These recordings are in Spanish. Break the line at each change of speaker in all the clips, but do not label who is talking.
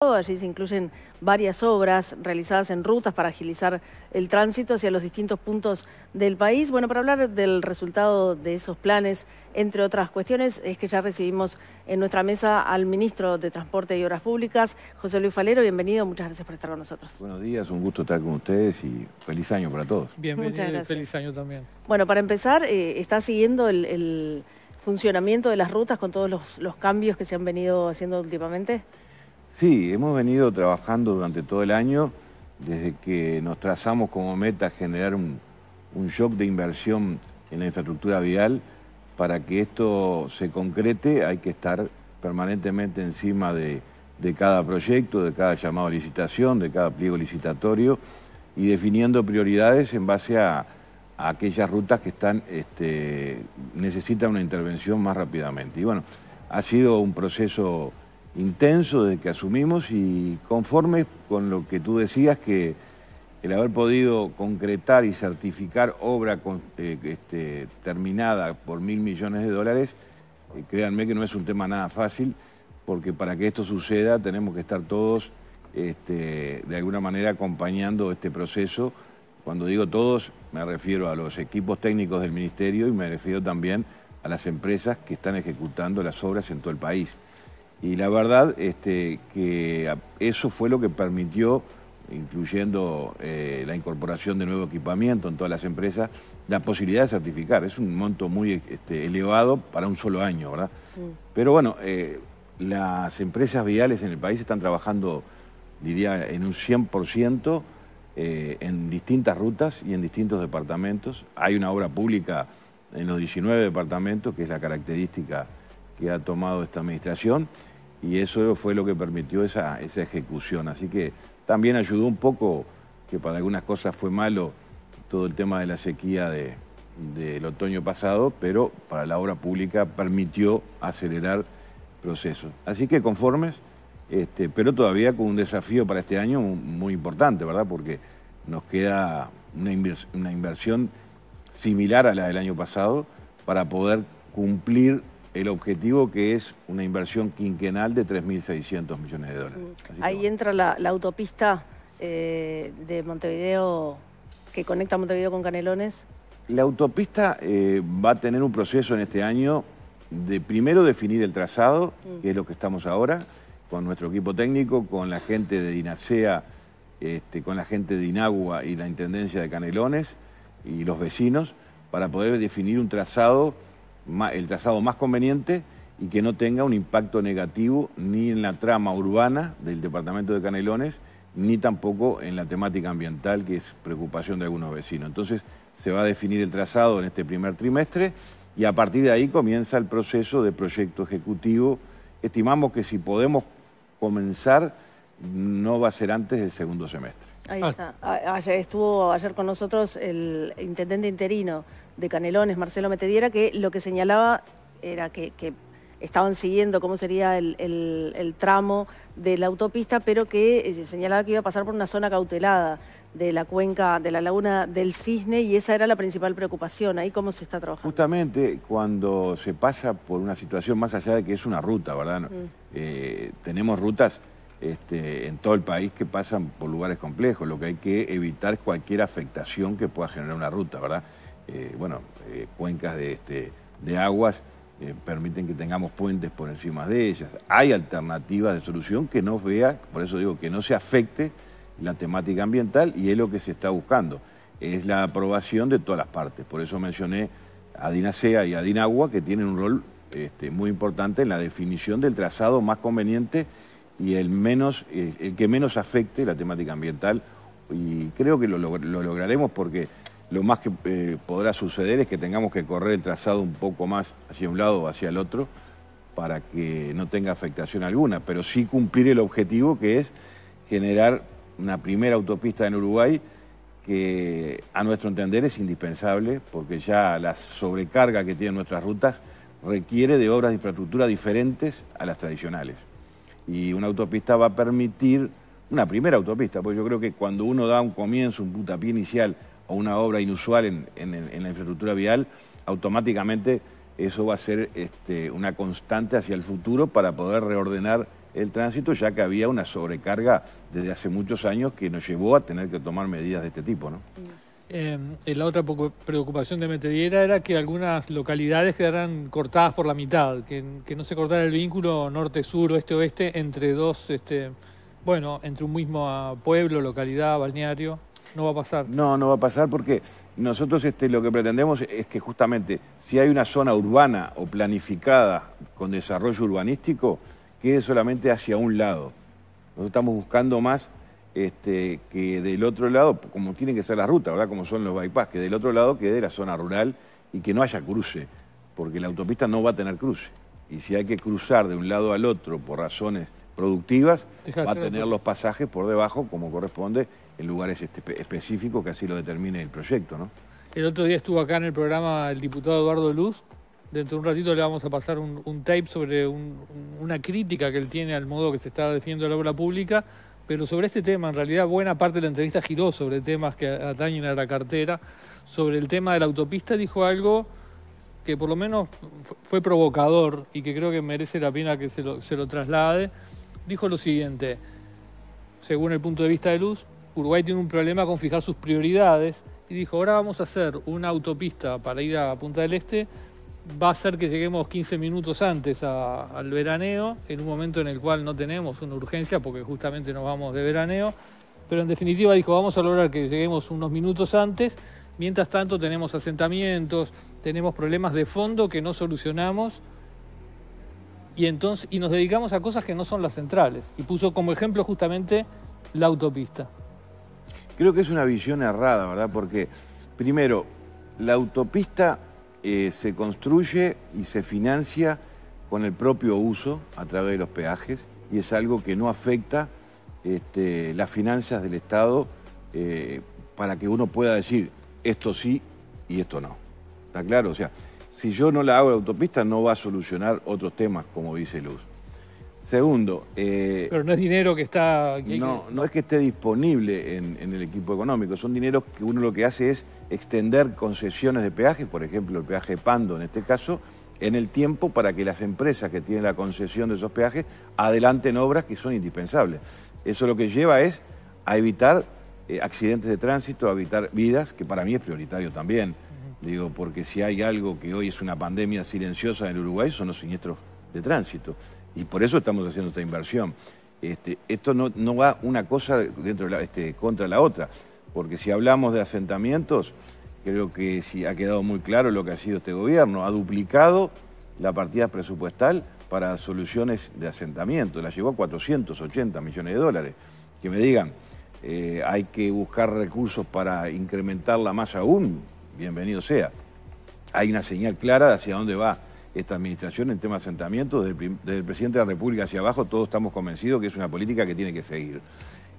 Allí se incluyen varias obras realizadas en rutas para agilizar el tránsito hacia los distintos puntos del país. Bueno, para hablar del resultado de esos planes, entre otras cuestiones, es que ya recibimos en nuestra mesa al ministro de Transporte y Obras Públicas, José Luis Falero. Bienvenido, muchas gracias por estar con nosotros.
Buenos días, un gusto estar con ustedes y feliz año para todos.
Bienvenido muchas gracias. feliz año también.
Bueno, para empezar, eh, está siguiendo el, funcionamiento de las rutas con todos los cambios que se han venido haciendo últimamente?
Sí, hemos venido trabajando durante todo el año, desde que nos trazamos como meta generar un, un shock de inversión en la infraestructura vial. Para que esto se concrete hay que estar permanentemente encima de, cada proyecto, de cada llamado a licitación, de cada pliego licitatorio y definiendo prioridades en base a, a aquellas rutas que están este, necesitan una intervención más rápidamente. Y bueno, ha sido un proceso intenso de que asumimos y conforme con lo que tú decías que el haber podido concretar y certificar obra con, eh, este, terminada por mil millones de dólares, eh, créanme que no es un tema nada fácil, porque para que esto suceda tenemos que estar todos este, de alguna manera acompañando este proceso. Cuando digo todos, me refiero a los equipos técnicos del Ministerio y me refiero también a las empresas que están ejecutando las obras en todo el país. Y la verdad este, que eso fue lo que permitió, incluyendo eh, la incorporación de nuevo equipamiento en todas las empresas, la posibilidad de certificar. Es un monto muy este, elevado para un solo año, ¿verdad? Mm. Pero bueno, eh, las empresas viales en el país están trabajando, diría, en un 100% eh, en distintas rutas y en distintos departamentos. Hay una obra pública en los 19 departamentos, que es la característica que ha tomado esta administración y eso fue lo que permitió esa, ejecución. Así que también ayudó un poco, que para algunas cosas fue malo todo el tema de la sequía del otoño pasado, pero para la obra pública permitió acelerar procesos. Así que conformes, este, pero todavía con un desafío para este año muy importante, ¿verdad? Porque nos queda una, una inversión similar a la del año pasado para poder cumplir el objetivo que es una inversión quinquenal de 3.600 millones de dólares.
Ahí entra la, autopista eh, de Montevideo que conecta Montevideo con Canelones.
La autopista eh, va a tener un proceso en este año de primero definir el trazado, mm. que es lo que estamos ahora, con nuestro equipo técnico, con la gente de INACEA, este, con la gente de Inagua y la Intendencia de Canelones y los vecinos, para poder definir un trazado el trazado más conveniente y que no tenga un impacto negativo ni en la trama urbana del departamento de Canelones, ni tampoco en la temática ambiental, que es preocupación de algunos vecinos. Entonces, se va a definir el trazado en este primer trimestre y a partir de ahí comienza el proceso de proyecto ejecutivo. Estimamos que si podemos comenzar, no va a ser antes del segundo semestre.
Ahí ah. está. ayer estuvo ayer con nosotros el intendente interino de Canelones, Marcelo Metediera, que lo que señalaba era que, estaban siguiendo cómo sería el, tramo de la autopista, pero que eh, señalaba que iba a pasar por una zona cautelada de la cuenca de la laguna del Cisne y esa era la principal preocupación, ahí cómo se está trabajando.
Justamente cuando se pasa por una situación más allá de que es una ruta, ¿verdad? Mm. Eh, tenemos rutas este, en todo el país que pasan por lugares complejos. Lo que hay que evitar es cualquier afectación que pueda generar una ruta, ¿verdad? Eh, bueno, eh, cuencas de, este, aguas eh, permiten que tengamos puentes por encima de ellas. Hay alternativas de solución que no vea, por eso digo, que no se afecte la temática ambiental y es lo que se está buscando. Es la aprobación de todas las partes. Por eso mencioné a Dinasea y a Dinagua que tienen un rol este, muy importante en la definición del trazado más conveniente y el, menos, eh, el que menos afecte la temática ambiental. Y creo que lo, lograremos porque lo más que eh, podrá suceder es que tengamos que correr el trazado un poco más hacia un lado o hacia el otro para que no tenga afectación alguna, pero sí cumplir el objetivo que es generar una primera autopista en Uruguay que a nuestro entender es indispensable porque ya la sobrecarga que tienen nuestras rutas requiere de obras de infraestructura diferentes a las tradicionales. Y una autopista va a permitir, una primera autopista, porque yo creo que cuando uno da un comienzo, un putapié inicial o una obra inusual en, en, la infraestructura vial, automáticamente eso va a ser este, una constante hacia el futuro para poder reordenar el tránsito, ya que había una sobrecarga desde hace muchos años que nos llevó a tener que tomar medidas de este tipo.
Em, la otra preocupación de Metediera era que algunas localidades quedaran cortadas por la mitad, que, no se cortara el vínculo norte-sur, oeste-oeste entre dos, este, bueno, entre un mismo ah, pueblo, localidad, balneario.
No va a pasar. No, no va a pasar porque nosotros este, lo que pretendemos es que justamente si hay una zona urbana o planificada con desarrollo urbanístico, quede solamente hacia un lado. Nosotros estamos buscando más este, que del otro lado, como tienen que ser las rutas, ¿verdad? Como son los bypass, que del otro lado quede la zona rural y que no haya cruce, porque la autopista no va a tener cruce. Y si hay que cruzar de un lado al otro por razones productivas, va a tener los pasajes por debajo, como corresponde, en lugares específicos que así lo determine el proyecto,
¿no? El otro día estuvo acá en el programa el diputado Eduardo Luz. Dentro de un ratito le vamos a pasar un, tape sobre una crítica que él tiene al modo que se está definiendo la obra pública pero sobre este tema, en realidad buena parte de la entrevista giró sobre temas que atañen a la cartera, sobre el tema de la autopista, dijo algo que por lo menos fue provocador y que creo que merece la pena que se lo, se lo traslade. Dijo lo siguiente, según el punto de vista de Luz, Uruguay tiene un problema con fijar sus prioridades y dijo, ahora vamos a hacer una autopista para ir a Punta del Este va a ser que lleguemos 15 minutos antes al veraneo, en un momento en el cual no tenemos una urgencia porque justamente nos vamos de veraneo, pero en definitiva dijo, vamos a lograr que lleguemos unos minutos antes, mientras tanto tenemos asentamientos, tenemos problemas de fondo que no solucionamos y, entonces, y nos dedicamos a cosas que no son las centrales. Y puso como ejemplo justamente la autopista.
Creo que es una visión errada, ¿verdad? Porque, primero, la autopista eh, se construye y se financia con el propio uso a través de los peajes y es algo que no afecta este, las finanzas del Estado eh, para que uno pueda decir esto sí y esto no. ¿Está claro? O sea, si yo no la hago la autopista no va a solucionar otros temas, como dice Luz. Segundo. Eh,
Pero no es dinero que está. no,
no es que esté disponible en, el equipo económico. Son dineros que uno lo que hace es extender concesiones de peajes, por ejemplo, el peaje Pando en este caso, en el tiempo para que las empresas que tienen la concesión de esos peajes adelanten obras que son indispensables. Eso lo que lleva es a evitar eh, accidentes de tránsito, a evitar vidas, que para mí es prioritario también. Digo, porque si hay algo que hoy es una pandemia silenciosa en Uruguay, son los siniestros de tránsito. Y por eso estamos haciendo esta inversión. Este, esto no, va una cosa dentro este, contra la otra, porque si hablamos de asentamientos, creo que sí, ha quedado muy claro lo que ha sido este gobierno. Ha duplicado la partida presupuestal para soluciones de asentamiento, la llevó a 480 millones de dólares. Que me digan, eh, hay que buscar recursos para incrementarla más aún, bienvenido sea. Hay una señal clara de hacia dónde va esta administración en tema de asentamiento, desde, el, presidente de la República hacia abajo, todos estamos convencidos que es una política que tiene que seguir.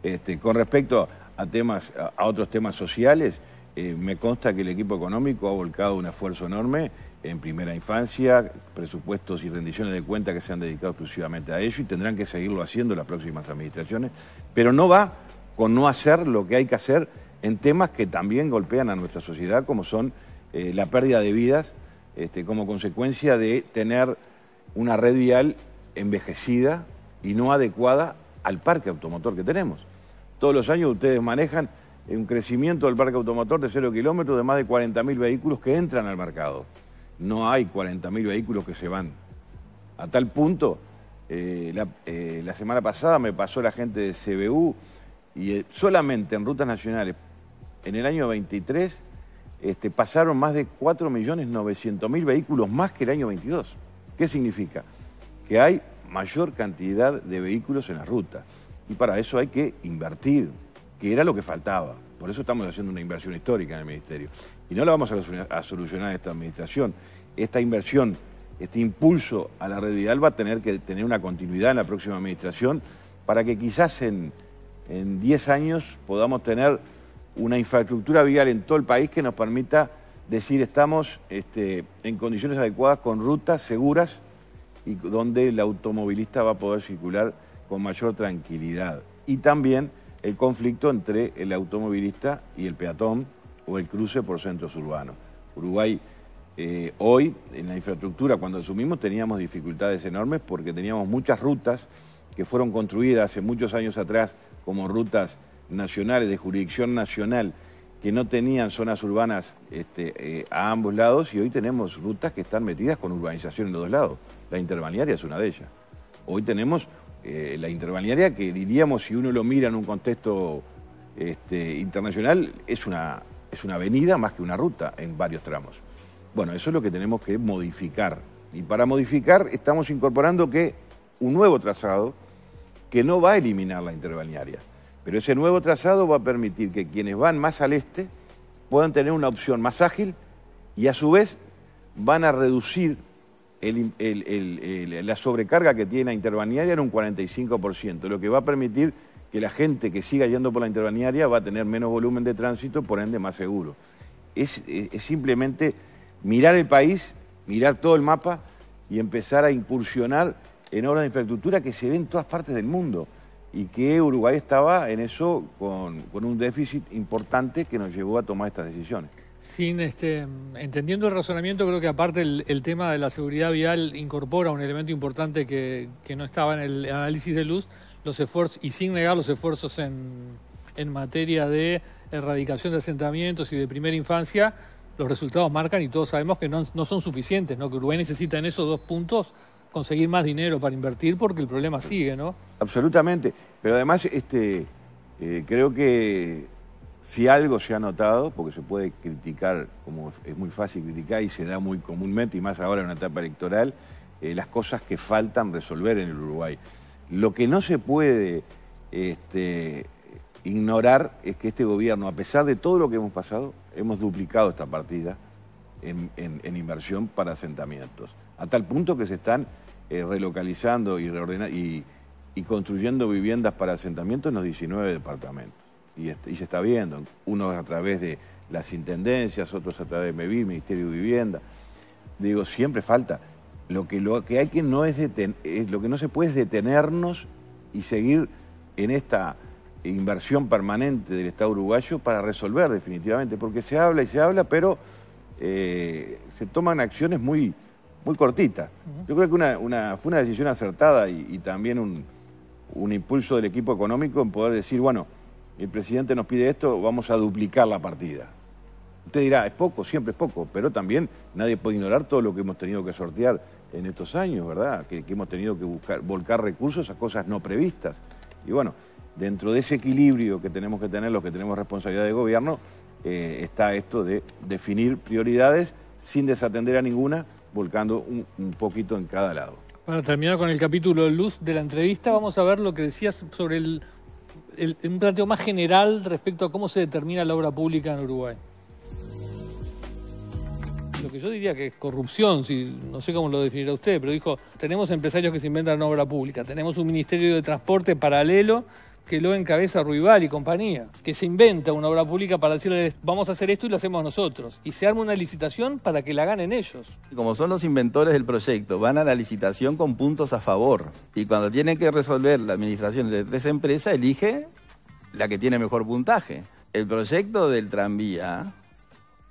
Este, con respecto a temas, a otros temas sociales, eh, me consta que el equipo económico ha volcado un esfuerzo enorme en primera infancia, presupuestos y rendiciones de cuentas que se han dedicado exclusivamente a ello y tendrán que seguirlo haciendo las próximas administraciones, pero no va con no hacer lo que hay que hacer en temas que también golpean a nuestra sociedad, como son eh, la pérdida de vidas este, como consecuencia de tener una red vial envejecida y no adecuada al parque automotor que tenemos. Todos los años ustedes manejan un crecimiento del parque automotor de cero kilómetros de más de 40.000 vehículos que entran al mercado. No hay 40.000 vehículos que se van. A tal punto, eh, eh, la, semana pasada me pasó la gente de CBU y eh, solamente en rutas nacionales, en el año 23, este, pasaron más de 4.900.000 vehículos más que el año 22. ¿Qué significa? Que hay mayor cantidad de vehículos en la ruta. Y para eso hay que invertir, que era lo que faltaba. Por eso estamos haciendo una inversión histórica en el Ministerio. Y no la vamos a solucionar esta administración. Esta inversión, este impulso a la red vial va a tener que tener una continuidad en la próxima administración para que quizás en 10 años podamos tener una infraestructura vial en todo el país que nos permita decir estamos este, en condiciones adecuadas, con rutas seguras y donde el automovilista va a poder circular con mayor tranquilidad. Y también el conflicto entre el automovilista y el peatón o el cruce por centros urbanos. Uruguay eh, hoy en la infraestructura, cuando asumimos, teníamos dificultades enormes porque teníamos muchas rutas que fueron construidas hace muchos años atrás como rutas nacionales, de jurisdicción nacional, que no tenían zonas urbanas este, eh, a ambos lados y hoy tenemos rutas que están metidas con urbanización en los dos lados. La interbalnearia es una de ellas. Hoy tenemos eh, la interbalnearia que diríamos, si uno lo mira en un contexto este, internacional, es una, avenida más que una ruta en varios tramos. Bueno, eso es lo que tenemos que modificar. Y para modificar estamos incorporando que un nuevo trazado que no va a eliminar la interbalnearia pero ese nuevo trazado va a permitir que quienes van más al este puedan tener una opción más ágil y a su vez van a reducir la sobrecarga que tiene la interbaniaria en un 45%, lo que va a permitir que la gente que siga yendo por la interbaniaria va a tener menos volumen de tránsito, por ende más seguro. Es, simplemente mirar el país, mirar todo el mapa y empezar a incursionar en obras de infraestructura que se ven en todas partes del mundo y que Uruguay estaba en eso con, un déficit importante que nos llevó a tomar estas decisiones.
Sin este, entendiendo el razonamiento, creo que aparte el, tema de la seguridad vial incorpora un elemento importante que, no estaba en el análisis de luz, los esfuerzos, y sin negar los esfuerzos en, en materia de erradicación de asentamientos y de primera infancia, los resultados marcan y todos sabemos que no, no son suficientes, ¿no? que Uruguay necesita en esos dos puntos conseguir más dinero para invertir porque el problema sigue, ¿no?
Absolutamente. Pero además, este, eh, creo que si algo se ha notado, porque se puede criticar, como es muy fácil criticar y se da muy comúnmente, y más ahora en una etapa electoral, eh, las cosas que faltan resolver en el Uruguay. Lo que no se puede este, ignorar es que este gobierno, a pesar de todo lo que hemos pasado, hemos duplicado esta partida en inversión para asentamientos a tal punto que se están eh, relocalizando y, y, construyendo viviendas para asentamientos en los 19 departamentos. Y, se está viendo, unos a través de las intendencias, otros a través de MEVI, Ministerio de Vivienda. Digo, siempre falta. Lo que, lo que hay que no es, lo que no se puede es detenernos y seguir en esta inversión permanente del Estado uruguayo para resolver definitivamente, porque se habla y se habla, pero eh, se toman acciones muy, muy cortita. Yo creo que fue una decisión acertada y, también un, impulso del equipo económico en poder decir, bueno, el presidente nos pide esto, vamos a duplicar la partida. Usted dirá, es poco, siempre es poco, pero también nadie puede ignorar todo lo que hemos tenido que sortear en estos años, ¿verdad? Que, hemos tenido que buscar, volcar recursos a cosas no previstas. Y bueno, dentro de ese equilibrio que tenemos que tener los que tenemos responsabilidad de gobierno, eh, está esto de definir prioridades sin desatender a ninguna volcando un, poquito en cada
lado.
Para terminar con el capítulo de luz de la entrevista, vamos a ver lo que decías sobre el, un planteo más general respecto a cómo se determina la obra pública en Uruguay. Lo que yo diría que es corrupción, si, no sé cómo lo definirá usted, pero dijo, tenemos empresarios que se inventan obra pública, tenemos un ministerio de transporte paralelo que lo encabeza Ruibal y compañía, que se inventa una obra pública para decirle vamos a hacer esto y lo hacemos nosotros. Y se arma una licitación para que la ganen ellos.
Y como son los inventores del proyecto, van a la licitación con puntos a favor. Y cuando tienen que resolver la administración de tres empresas, elige la que tiene mejor puntaje. El proyecto del tranvía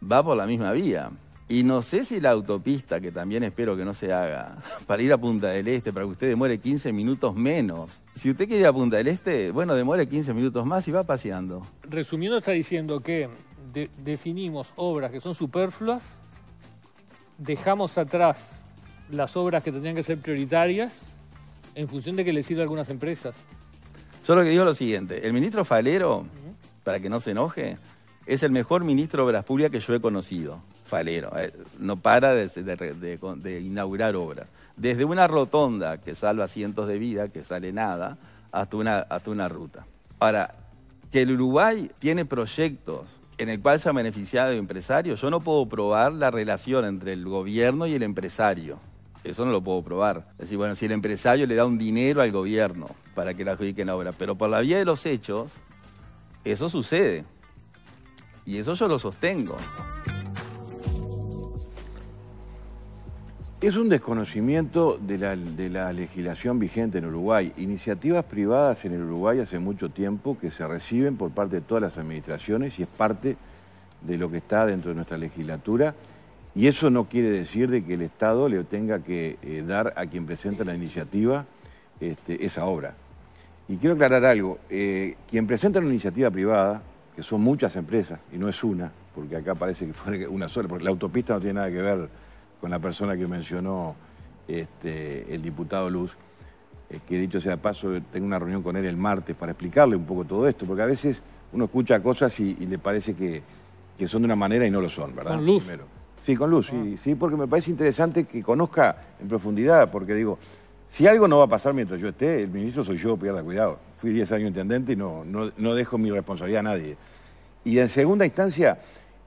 va por la misma vía. Y no sé si la autopista, que también espero que no se haga, para ir a Punta del Este, para que usted demore 15 minutos menos. Si usted quiere ir a Punta del Este, bueno, demore 15 minutos más y va paseando.
Resumiendo, está diciendo que definimos obras que son superfluas, dejamos atrás las obras que tendrían que ser prioritarias en función de que le sirva a algunas empresas.
Solo que digo lo siguiente, el ministro Falero, para que no se enoje, es el mejor ministro de Obras Públicas que yo he conocido. Falero. Eh, no para de, inaugurar obras. Desde una rotonda que salva cientos de vidas, que sale nada, hasta una, hasta una ruta. Ahora, que el Uruguay tiene proyectos en el cual se ha beneficiado empresarios, yo no puedo probar la relación entre el gobierno y el empresario. Eso no lo puedo probar. Es decir, bueno, si el empresario le da un dinero al gobierno para que la adjudiquen la obra, pero por la vía de los hechos, eso sucede. Y eso yo lo sostengo. Es un desconocimiento
de la, legislación vigente en Uruguay. Iniciativas privadas en el Uruguay hace mucho tiempo que se reciben por parte de todas las administraciones y es parte de lo que está dentro de nuestra legislatura. Y eso no quiere decir de que el Estado le tenga que eh, dar a quien presenta la iniciativa este, esa obra. Y quiero aclarar algo. Eh, quien presenta una iniciativa privada, que son muchas empresas y no es una, porque acá parece que fue una sola, porque la autopista no tiene nada que ver con la persona que mencionó este, el diputado Luz, que eh, que dicho sea paso, tengo una reunión con él el martes para explicarle un poco todo esto, porque a veces uno escucha cosas y, le parece que, son de una manera y no lo son, ¿verdad? Con Luz. Sí, con Luz, ah. sí, porque me parece interesante que conozca en profundidad, porque digo, si algo no va a pasar mientras yo esté, el ministro soy yo, pierda cuidado. Fui 10 años intendente y no, no, dejo mi responsabilidad a nadie. Y en segunda instancia,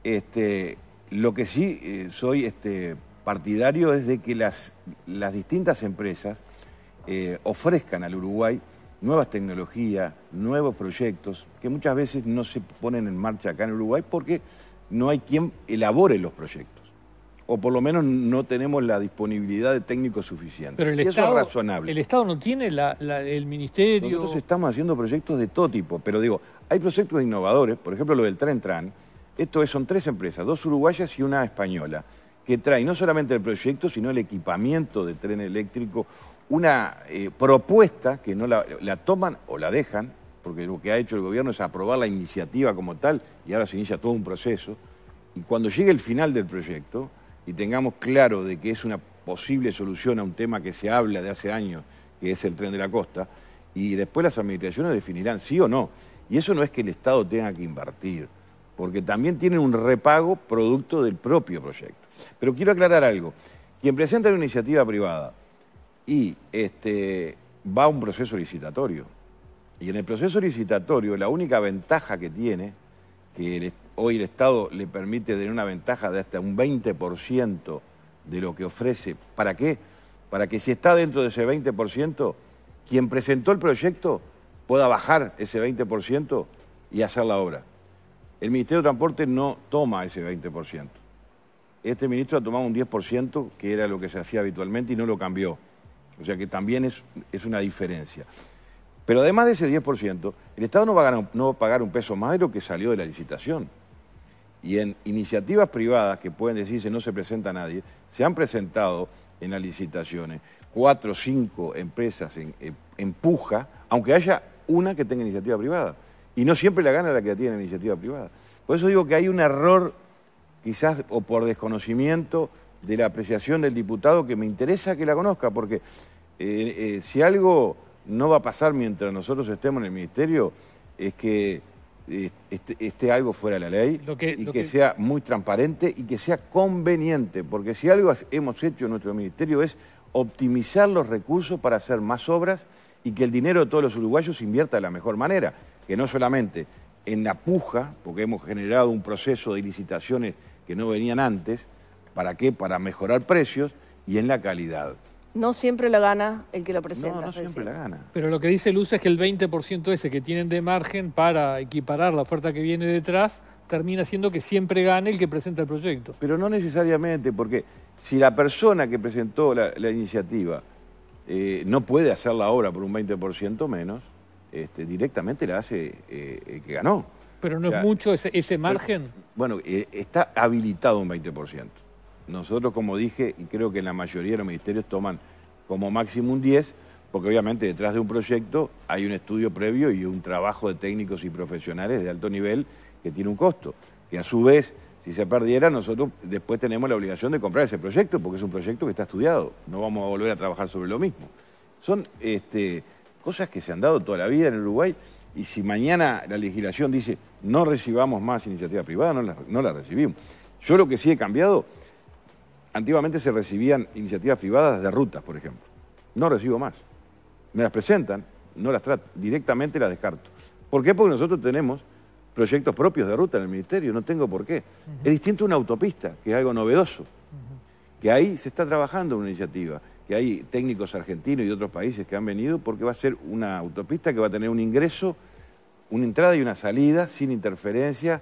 este, lo que sí eh, soy este, partidario es de que las, distintas empresas eh, ofrezcan al Uruguay nuevas tecnologías, nuevos proyectos, que muchas veces no se ponen en marcha acá en Uruguay porque no hay quien elabore los proyectos. O por lo menos no tenemos la disponibilidad de técnicos suficientes. Pero el Estado, eso es razonable.
El Estado no tiene el ministerio. Nosotros estamos haciendo proyectos de
todo tipo, pero digo, hay proyectos innovadores, por ejemplo lo del Tren Tran. Esto son tres empresas, dos uruguayas y una española que trae no solamente el proyecto, sino el equipamiento de tren eléctrico, una eh, propuesta que no la, la toman o la dejan, porque lo que ha hecho el gobierno es aprobar la iniciativa como tal y ahora se inicia todo un proceso. Y cuando llegue el final del proyecto y tengamos claro de que es una posible solución a un tema que se habla de hace años, que es el tren de la costa, y después las administraciones definirán sí o no. Y eso no es que el Estado tenga que invertir porque también tienen un repago producto del propio proyecto. Pero quiero aclarar algo. Quien presenta una iniciativa privada y este, va a un proceso licitatorio, y en el proceso licitatorio la única ventaja que tiene, que hoy el Estado le permite tener una ventaja de hasta un 20% de lo que ofrece, ¿para qué? Para que si está dentro de ese 20%, quien presentó el proyecto pueda bajar ese 20% y hacer la obra. El Ministerio de Transporte no toma ese 20%. Este ministro ha tomado un 10%, que era lo que se hacía habitualmente, y no lo cambió. O sea que también es, una diferencia. Pero además de ese 10%, el Estado no va, a no pagar un peso más de lo que salió de la licitación. Y en iniciativas privadas que pueden decirse no se presenta nadie, se han presentado en las licitaciones cuatro o cinco empresas en, en, empuja, aunque haya una que tenga iniciativa privada. Y no siempre la gana la que la tiene la iniciativa privada. Por eso digo que hay un error, quizás, o por desconocimiento de la apreciación del diputado, que me interesa que la conozca, porque eh, eh, si algo no va a pasar mientras nosotros estemos en el ministerio, es que eh, este, esté, algo fuera de la ley y que, sea muy transparente y que sea conveniente, porque si algo hemos hecho en nuestro ministerio es optimizar los recursos para hacer más obras y que el dinero de todos los uruguayos se invierta de la mejor manera que no solamente en la puja, porque hemos generado un proceso de licitaciones que no venían antes, ¿para qué? Para mejorar precios y en la calidad.
No siempre la gana el que la presenta. No, siempre la gana.
Pero lo que dice Luz es que el 20% ese que tienen de margen para equiparar la oferta que viene detrás termina siendo que siempre gane el que presenta el proyecto.
Pero no necesariamente, porque si la persona que presentó la, iniciativa eh, no puede hacer la obra por un 20% menos, este, directamente la hace eh, que ganó.
Pero no es mucho
ese, margen. bueno, eh, está habilitado un 20%. Nosotros, como dije, y creo que la mayoría de los ministerios toman como máximo un 10%, porque obviamente detrás de un proyecto hay un estudio previo y un trabajo de técnicos y profesionales de alto nivel que tiene un costo, que a su vez, si se perdiera, nosotros después tenemos la obligación de comprar ese proyecto, porque es un proyecto que está estudiado, no vamos a volver a trabajar sobre lo mismo. Son este, Cosas que se han dado toda la vida en Uruguay y si mañana la legislación dice no recibamos más iniciativa privada, no la, recibimos. Yo lo que sí he cambiado, antiguamente se recibían iniciativas privadas de rutas, por ejemplo. No recibo más. Me las presentan, no las trato, directamente las descarto. ¿Por qué? Porque nosotros tenemos proyectos propios de ruta en el ministerio, no tengo por qué. Es distinto a una autopista, que es algo novedoso, que ahí se está trabajando una iniciativa que hay técnicos argentinos y de otros países que han venido, porque va a ser una autopista que va a tener un ingreso, una entrada y una salida sin interferencia,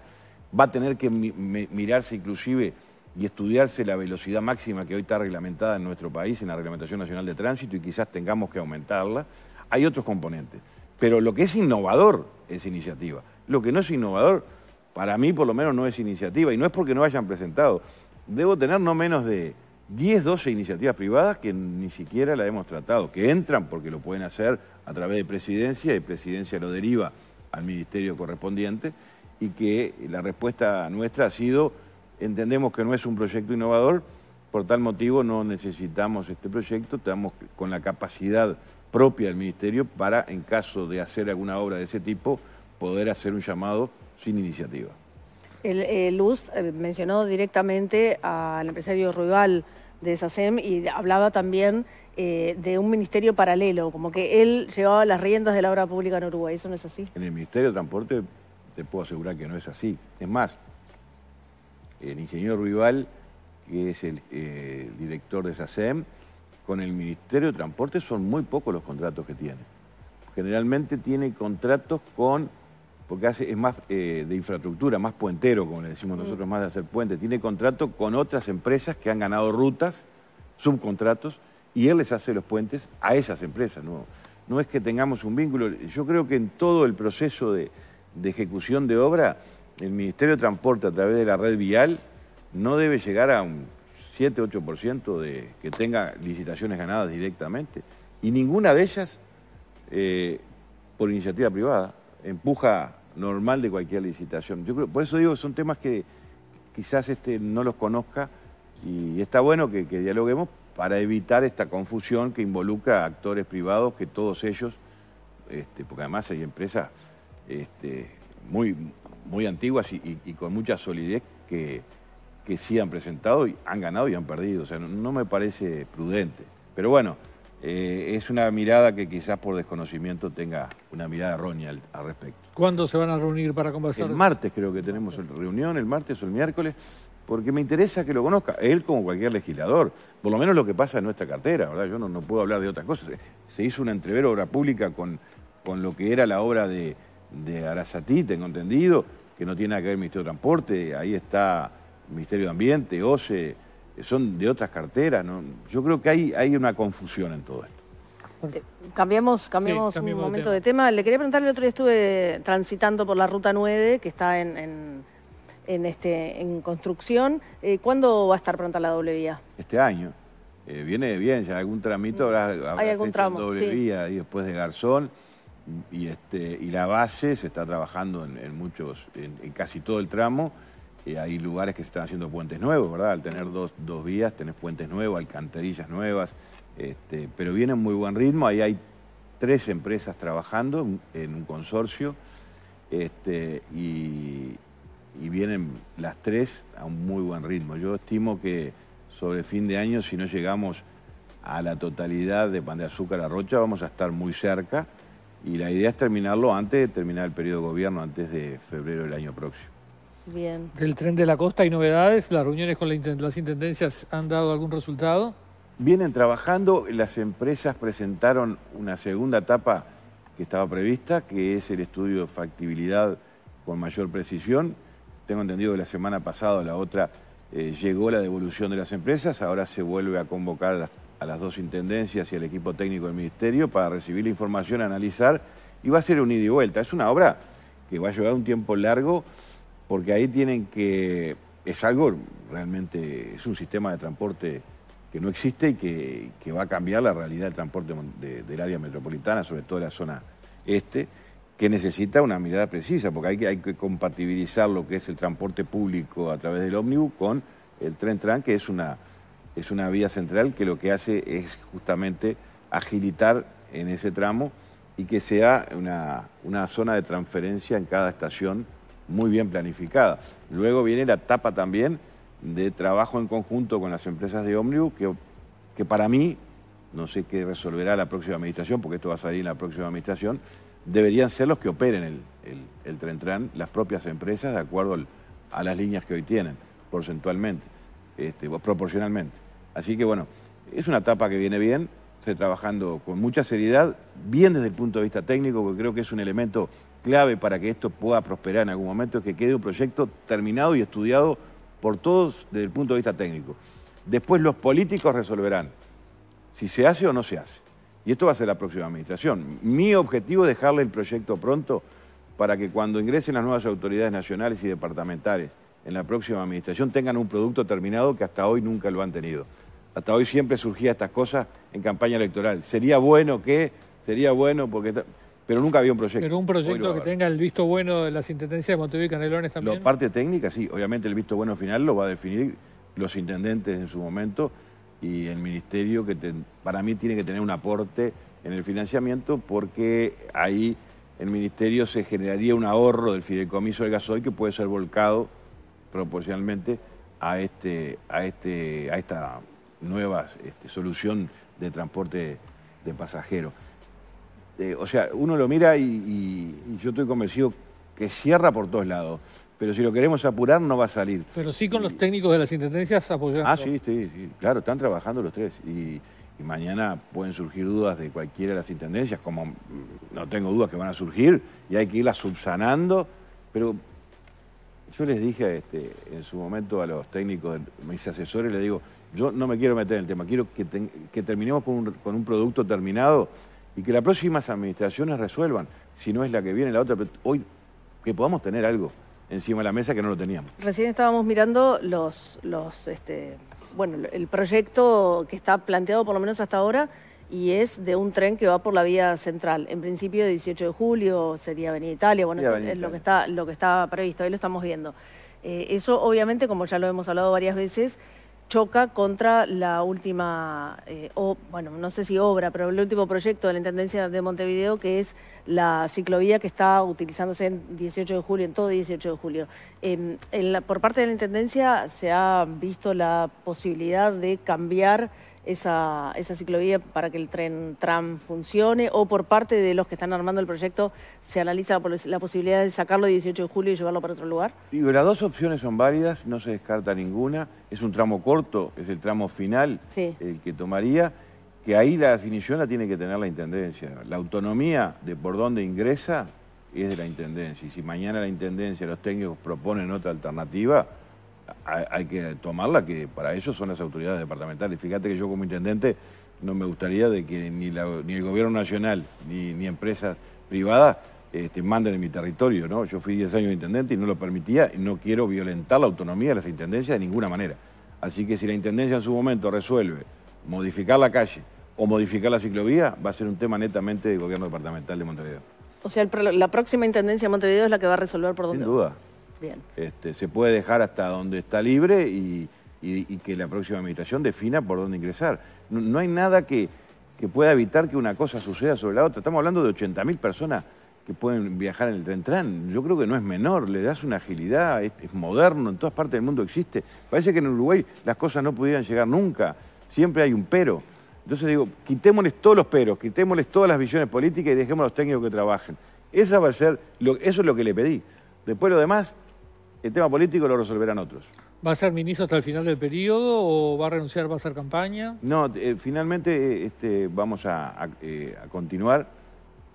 va a tener que mirarse inclusive y estudiarse la velocidad máxima que hoy está reglamentada en nuestro país, en la Reglamentación Nacional de Tránsito, y quizás tengamos que aumentarla. Hay otros componentes. Pero lo que es innovador es iniciativa. Lo que no es innovador, para mí por lo menos no es iniciativa, y no es porque no hayan presentado. Debo tener no menos de 10, 12 iniciativas privadas que ni siquiera la hemos tratado, que entran porque lo pueden hacer a través de presidencia y presidencia lo deriva al ministerio correspondiente y que la respuesta nuestra ha sido, entendemos que no es un proyecto innovador, por tal motivo no necesitamos este proyecto, estamos con la capacidad propia del ministerio para, en caso de hacer alguna obra de ese tipo, poder hacer un llamado sin iniciativa.
El, eh, Lust eh, mencionó directamente al empresario rival de SACEM y hablaba también eh, de un ministerio paralelo, como que él llevaba las riendas de la obra pública en Uruguay. ¿Eso no es así? En el
Ministerio de Transporte te puedo asegurar que no es así. Es más, el ingeniero Rival, que es el director de SACEM, con el Ministerio de Transporte son muy pocos los contratos que tiene. Generalmente tiene contratos con porque es más eh, de infraestructura, más puentero, como le decimos mm. nosotros, más de hacer puentes. Tiene contrato con otras empresas que han ganado rutas, subcontratos, y él les hace los puentes a esas empresas. No, es que tengamos un vínculo. Yo creo que en todo el proceso de, ejecución de obra, el Ministerio de Transporte, a través de la red vial, no debe llegar a un 7-8% de que tenga licitaciones ganadas directamente. Y ninguna de ellas eh, por iniciativa privada empuja normal de cualquier licitación. Yo creo, por eso digo, son temas que quizás este, no los conozca y está bueno que, dialoguemos para evitar esta confusión que involucra a actores privados, que todos ellos, este, porque además hay empresas este, muy, muy antiguas y, con mucha solidez que, sí han presentado y han ganado y han perdido. O sea, no me parece prudente. Pero bueno, eh, es una mirada que quizás por desconocimiento tenga una mirada errónea al, respecto. ¿Cuándo se van a reunir para conversar? El martes creo que tenemos reunión, el martes o el miércoles, porque me interesa que lo conozca, él como cualquier legislador, por lo menos lo que pasa en nuestra cartera, ¿verdad? Yo no, puedo hablar de otras cosas. Se hizo una entrevero obra pública con, con lo que era la obra de, de Arasatí, tengo entendido, que no tiene nada que ver el Ministerio de Transporte, ahí está el Ministerio de Ambiente, OCE eh, son de otras carteras. ¿no? Yo creo que hay, hay una confusión en
todo esto. Eh, cambiamos, cambiamos, un momento de tema. Le quería preguntarle, el otro día estuve transitando por la Ruta 9, que está en, en, este, en construcción. Eh, ¿Cuándo va a estar pronta la doble vía?
Este año. viene bien, ya algún tramito habrá, Hay algún tramo, doble vía y después de Garzón. Y, este, y la base se está trabajando en, muchos, en casi todo el tramo. Eh, hay lugares que se están haciendo puentes nuevos, ¿verdad? Al tener dos, vías, tenés puentes nuevos, alcantarillas nuevas, este, pero viene muy buen ritmo. Ahí hay tres empresas trabajando en un consorcio este, y, vienen las tres a un muy buen ritmo. Yo estimo que sobre fin de año, si no llegamos a la totalidad de pan de azúcar a rocha, vamos a estar muy cerca y la idea es terminarlo antes de terminar el periodo de gobierno, antes de febrero del año próximo.
¿Del tren de la costa hay novedades? ¿Las reuniones con las intendencias han dado algún resultado?
Vienen trabajando, las empresas presentaron una segunda etapa que estaba prevista, que es el estudio de factibilidad con mayor precisión. Tengo entendido que la semana pasada la otra eh, llegó la devolución de las empresas, ahora se vuelve a convocar a las, dos intendencias y al equipo técnico del Ministerio para recibir la información, analizar y va a ser un ida y vuelta. Es una obra que va a llevar un tiempo largo porque ahí tienen que, es algo realmente, es un sistema de transporte que no existe y que, va a cambiar la realidad del transporte del área metropolitana, sobre todo la zona este, que necesita una mirada precisa, porque hay que, hay que compatibilizar lo que es el transporte público a través del ómnibus con el tren-tran, que es una, es una vía central que lo que hace es justamente agilitar en ese tramo y que sea una, una zona de transferencia en cada estación muy bien planificada. Luego viene la etapa también de trabajo en conjunto con las empresas de Omniu, que, que para mí, no sé qué resolverá la próxima administración, porque esto va a salir en la próxima administración, deberían ser los que operen el, el, tren las propias empresas, de acuerdo a las líneas que hoy tienen, porcentualmente, este, proporcionalmente. Así que bueno, es una etapa que viene bien, se trabajando con mucha seriedad, bien desde el punto de vista técnico, que creo que es un elemento clave para que esto pueda prosperar en algún momento es que quede un proyecto terminado y estudiado por todos desde el punto de vista técnico. Después los políticos resolverán si se hace o no se hace. Y esto va a ser la próxima administración. Mi objetivo es dejarle el proyecto pronto para que cuando ingresen las nuevas autoridades nacionales y departamentales en la próxima administración tengan un producto terminado que hasta hoy nunca lo han tenido. Hasta hoy siempre surgían estas cosas en campaña electoral. Sería bueno que, sería bueno porque pero nunca había un proyecto. Pero un proyecto que
tenga el visto bueno de las intendencias de Montevideo y Canelones también. La
parte técnica, sí, obviamente el visto bueno final lo va a definir los intendentes en su momento y el ministerio que para mí tiene que tener un aporte en el financiamiento porque ahí el ministerio se generaría un ahorro del fideicomiso del gasoil que puede ser volcado proporcionalmente a este a este a esta nueva este, solución de transporte de pasajeros. Este, o sea, uno lo mira y, yo estoy convencido que cierra por todos lados pero si lo queremos apurar no va a salir.
Pero sí con los técnicos de las intendencias apoyando. Ah, sí,
sí, sí. claro, están trabajando los tres y, mañana pueden surgir dudas de cualquiera de las intendencias, como mm, no tengo dudas que van a surgir y hay que irlas subsanando, pero yo les dije este, en su momento a los técnicos, mis asesores, les digo, yo no me quiero meter en el tema, quiero que, terminemos con un, con un producto terminado y que las próximas administraciones resuelvan, si no es la que viene, la otra, hoy que podamos tener algo encima de la mesa que no lo teníamos.
Recién estábamos mirando los, los este, bueno, el proyecto que está planteado por lo menos hasta ahora y es de un tren que va por la vía central. En principio, 18 de julio sería Avenida Italia, bueno, es lo que está lo que está previsto, ahí lo estamos viendo. Eh, eso obviamente, como ya lo hemos hablado varias veces, choca contra la última, eh, o, bueno, no sé si obra, pero el último proyecto de la Intendencia de Montevideo, que es la ciclovía que está utilizándose en 18 de julio, en todo 18 de julio. Em, en la, por parte de la Intendencia se ha visto la posibilidad de cambiar esa, ciclovía para que el tren tram funcione o por parte de los que están armando el proyecto se analiza la, posibilidad de sacarlo el 18 de julio y llevarlo para otro lugar?
Digo, las dos opciones son válidas, no se descarta ninguna. Es un tramo corto, es el tramo final el que tomaría, que ahí la definición la tiene que tener la Intendencia. La autonomía de por dónde ingresa es de la Intendencia. Y si mañana la Intendencia, los técnicos proponen otra alternativa, hay que tomarla, que para eso son las autoridades departamentales. Fíjate que yo como intendente no me gustaría de que ni, el gobierno nacional ni, empresas privadas este, manden en mi territorio, ¿no? Yo fui 10 años intendente y no lo permitía y no quiero violentar la autonomía de las intendencias de ninguna manera. Así que si la intendencia en su momento resuelve modificar la calle o modificar la ciclovía, va a ser un tema netamente del gobierno departamental de Montevideo.
O sea, la próxima intendencia de Montevideo es la que va a resolver por dónde. Sin duda. Bien.
Este, se puede dejar hasta donde está libre y, que la próxima administración defina por dónde ingresar. No, hay nada que, pueda evitar que una cosa suceda sobre la otra. Estamos hablando de 80.000 personas que pueden viajar en el tren-tran. Yo creo que no es menor, le das una agilidad, es, moderno, en todas partes del mundo existe. Parece que en Uruguay las cosas no pudieran llegar nunca, siempre hay un pero. Entonces digo, quitémosles todos los peros, quitémosles todas las visiones políticas y dejemos a los técnicos que trabajen. Esa va a ser lo, eso es lo que le pedí. Después lo demás, el tema político lo resolverán otros.
¿Va a ser ministro hasta el final del periodo o va a renunciar, va a hacer campaña?
No, eh, finalmente eh, este, vamos eh, a, continuar,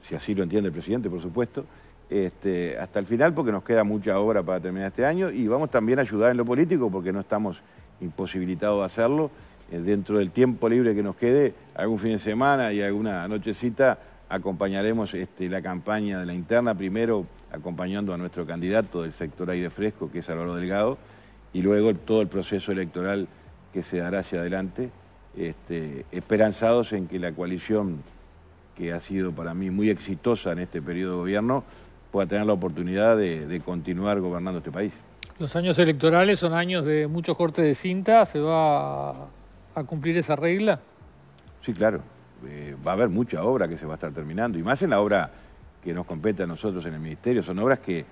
si así lo entiende el presidente, por supuesto, este, hasta el final porque nos queda mucha obra para terminar este año y vamos también a ayudar en lo político porque no estamos imposibilitados de hacerlo. dentro del tiempo libre que nos quede, algún fin de semana y alguna nochecita acompañaremos este, la campaña de la interna, primero acompañando a nuestro candidato del sector aire fresco, que es Álvaro Delgado, y luego todo el proceso electoral que se dará hacia adelante, este, esperanzados en que la coalición, que ha sido para mí muy exitosa en este periodo de gobierno, pueda tener la oportunidad de, de continuar gobernando este país.
Los años electorales son años de muchos cortes de cinta, ¿se va a cumplir esa regla?
Sí, claro. Eh, va a haber mucha obra que se va a estar terminando, y más en la obra que nos compete a nosotros en el Ministerio, son obras que,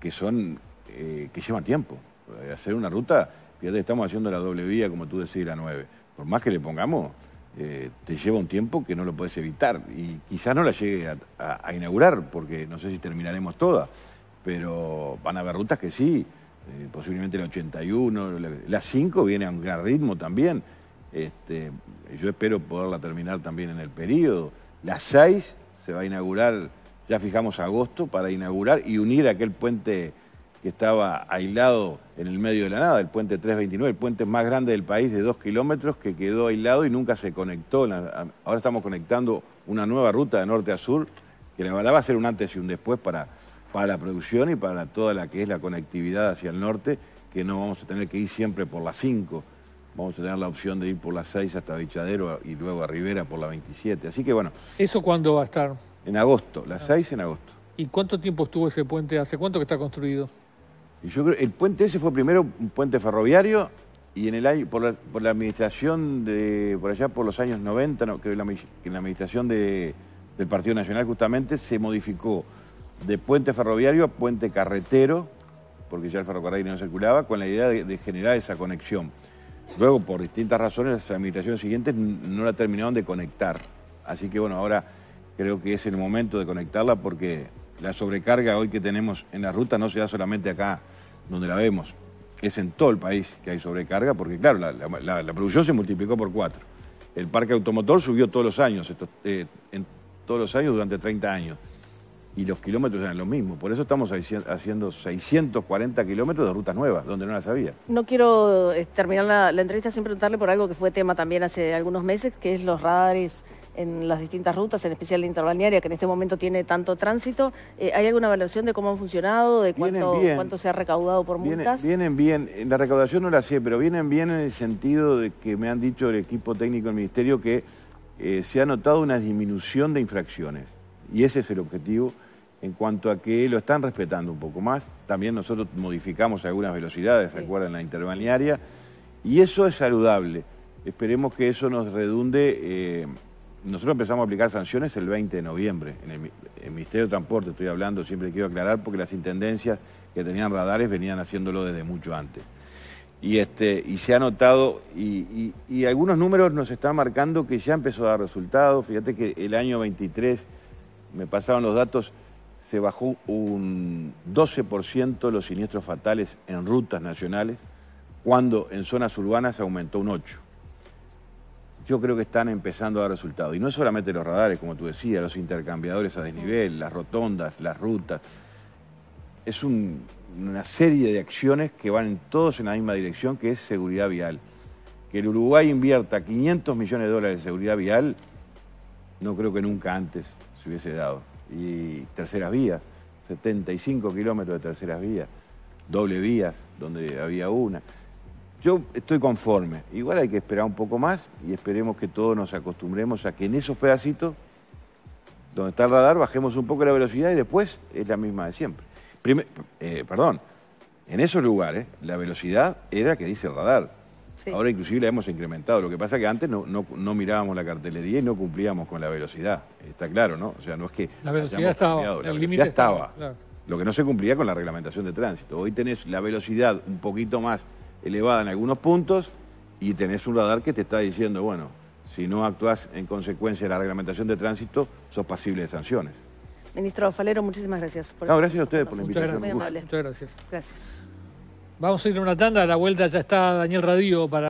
que, son, eh, que llevan tiempo. Eh, hacer una ruta, fíjate, estamos haciendo la doble vía, como tú decís, la nueve Por más que le pongamos, te lleva un tiempo que no lo puedes evitar. Y quizás no la llegue a, inaugurar, porque no sé si terminaremos todas, pero van a haber rutas que sí, posiblemente la 81, la 5 viene a un gran ritmo también. Este, yo espero poderla terminar también en el periodo. Las 6 se va a inaugurar, ya fijamos agosto para inaugurar y unir aquel puente que estaba aislado en el medio de la nada, el puente 329, el puente más grande del país de dos kilómetros que quedó aislado y nunca se conectó. Ahora estamos conectando una nueva ruta de norte a sur que la verdad va a ser un antes y un después para, para la producción y para toda la que es la conectividad hacia el norte, que no vamos a tener que ir siempre por las 5 Vamos a tener la opción de ir por la 6 hasta Bichadero y luego a Rivera por la 27. Así que bueno.
¿Eso cuándo va a estar?
En agosto, la 6 en agosto.
¿Y cuánto tiempo estuvo ese puente? ¿Hace cuánto que está construido?
yo creo, el puente ese fue primero un puente ferroviario y en el año, por la, administración de, por allá por los años 90, creo que, en la administración del Partido Nacional justamente se modificó de puente ferroviario a puente carretero, porque ya el ferrocarril no circulaba, con la idea de generar esa conexión. Luego, por distintas razones, las administraciones siguientes no la terminaron de conectar. Así que bueno, ahora creo que es el momento de conectarla porque la sobrecarga hoy que tenemos en la ruta no se da solamente acá donde la vemos, es en todo el país que hay sobrecarga porque claro, la, producción se multiplicó por cuatro. El parque automotor subió todos los años, eh, en todos los años durante 30 años y los kilómetros eran los mismos. Por eso estamos haciendo 640 kilómetros de rutas nuevas, donde no las había.
No quiero eh, terminar la, entrevista sin preguntarle por algo que fue tema también hace algunos meses, que es los radares en las distintas rutas, en especial la interbalnearia, que en este momento tiene tanto tránsito. Eh, ¿Hay alguna evaluación de cómo han funcionado, de cuánto, se ha recaudado por multas?
Vienen, bien, eh, la recaudación no la sé, pero vienen bien en el sentido de que me han dicho el equipo técnico del Ministerio que se ha notado una disminución de infracciones. Y ese es el objetivo en cuanto a que lo están respetando un poco más. También nosotros modificamos algunas velocidades, recuerden la interbalnearia, y eso es saludable. Esperemos que eso nos redunde. Eh, nosotros empezamos a aplicar sanciones el 20 de noviembre, en el, Ministerio de Transporte estoy hablando, siempre quiero aclarar, porque las intendencias que tenían radares venían haciéndolo desde mucho antes. Y, este, y se ha notado, y, y algunos números nos están marcando que ya empezó a dar resultados. Fíjate que el año 23, me pasaron los datos, se bajó un 12% los siniestros fatales en rutas nacionales, cuando en zonas urbanas aumentó un 8%. Yo creo que están empezando a dar resultados. Y no es solamente los radares, como tú decías, los intercambiadores a desnivel, las rotondas, las rutas. Es una serie de acciones que van todos en la misma dirección, que es seguridad vial. Que el Uruguay invierta 500 millones de dólares en seguridad vial, no creo que nunca antes se hubiese dado y terceras vías, 75 kilómetros de terceras vías, doble vías, donde había una. Yo estoy conforme. Igual hay que esperar un poco más y esperemos que todos nos acostumbremos a que en esos pedacitos, donde está el radar, bajemos un poco la velocidad y después es la misma de siempre. Eh, perdón, en esos lugares la velocidad era que dice el radar. Ahora inclusive la hemos incrementado. Lo que pasa es que antes no, no, no, mirábamos la cartelería y no cumplíamos con la velocidad. Está claro, ¿no? O sea, no es que... La velocidad estaba. El la velocidad estaba. Lo que no se cumplía con la reglamentación de tránsito. Hoy tenés la velocidad un poquito más elevada en algunos puntos y tenés un radar que te está diciendo, bueno, si no actuás en consecuencia de la reglamentación de tránsito, sos pasible de sanciones.
Ministro Falero, muchísimas gracias. Por no, gracias a ustedes por la invitación. Muchas gracias. Muchas gracias. gracias.
Vamos a ir a una tanda, a la vuelta ya está Daniel Radío para...